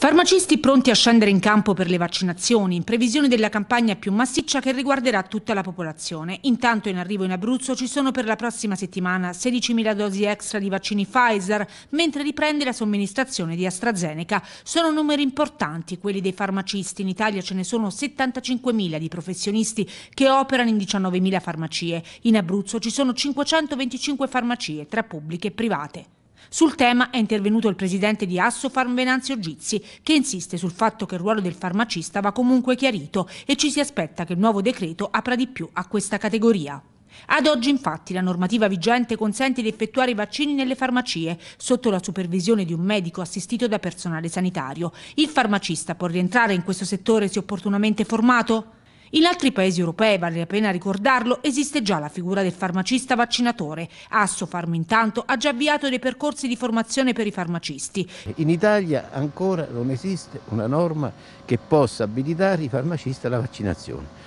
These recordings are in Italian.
Farmacisti pronti a scendere in campo per le vaccinazioni, in previsione della campagna più massiccia che riguarderà tutta la popolazione. Intanto in arrivo in Abruzzo ci sono per la prossima settimana 16.000 dosi extra di vaccini Pfizer, mentre riprende la somministrazione di AstraZeneca. Sono numeri importanti quelli dei farmacisti, in Italia ce ne sono 75.000 di professionisti che operano in 19.000 farmacie. In Abruzzo ci sono 525 farmacie, tra pubbliche e private. Sul tema è intervenuto il presidente di Assofarm Venanzio Gizzi, che insiste sul fatto che il ruolo del farmacista va comunque chiarito e ci si aspetta che il nuovo decreto apra di più a questa categoria. Ad oggi infatti la normativa vigente consente di effettuare i vaccini nelle farmacie sotto la supervisione di un medico assistito da personale sanitario. Il farmacista può rientrare in questo settore se opportunamente formato? In altri paesi europei, vale la pena ricordarlo, esiste già la figura del farmacista vaccinatore. Assofarm intanto ha già avviato dei percorsi di formazione per i farmacisti. In Italia ancora non esiste una norma che possa abilitare i farmacisti alla vaccinazione.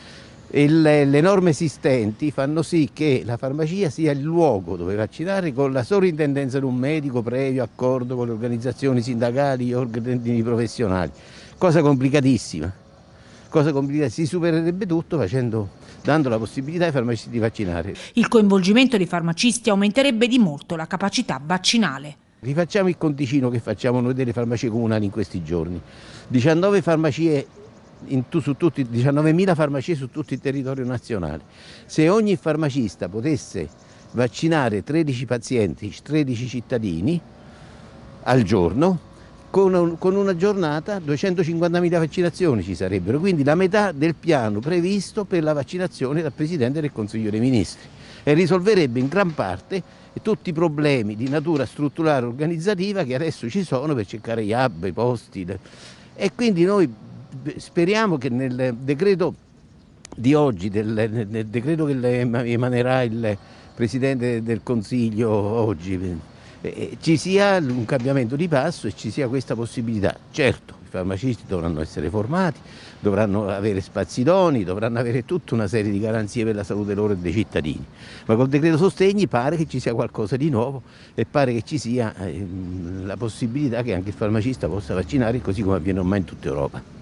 Le, le, norme esistenti fanno sì che la farmacia sia il luogo dove vaccinare con la sovrintendenza di un medico previo accordo con le organizzazioni sindacali e ordini professionali, cosa complicatissima cosa complicata, si supererebbe tutto facendo, dando la possibilità ai farmacisti di vaccinare. Il coinvolgimento dei farmacisti aumenterebbe di molto la capacità vaccinale. Rifacciamo il conticino che facciamo noi delle farmacie comunali in questi giorni. 19 farmacie tutti, 19.000 farmacie su tutto il territorio nazionale. Se ogni farmacista potesse vaccinare 13 pazienti, 13 cittadini al giorno, con, un, con una giornata 250.000 vaccinazioni ci sarebbero, quindi la metà del piano previsto per la vaccinazione dal Presidente del Consiglio dei Ministri e risolverebbe in gran parte tutti i problemi di natura strutturale e organizzativa che adesso ci sono per cercare gli hub, i posti. E quindi noi speriamo che nel decreto di oggi, nel decreto che emanerà il Presidente del Consiglio oggi, eh, eh, ci sia un cambiamento di passo e ci sia questa possibilità. Certo, i farmacisti dovranno essere formati, dovranno avere spazi doni, dovranno avere tutta una serie di garanzie per la salute loro e dei cittadini, ma col decreto sostegni pare che ci sia qualcosa di nuovo e pare che ci sia eh, la possibilità che anche il farmacista possa vaccinare così come avviene ormai in tutta Europa.